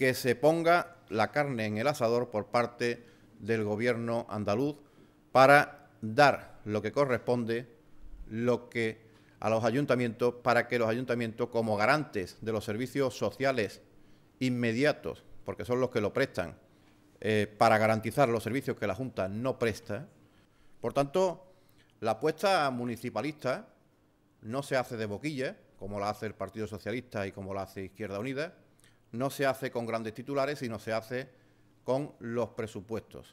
que se ponga la carne en el asador por parte del gobierno andaluz para dar lo que corresponde a los ayuntamientos para que los ayuntamientos como garantes de los servicios sociales inmediatos, porque son los que lo prestan, eh, para garantizar los servicios que la Junta no presta. Por tanto, la apuesta municipalista no se hace de boquilla, como la hace el Partido Socialista y como la hace Izquierda Unida, no se hace con grandes titulares, sino se hace con los presupuestos.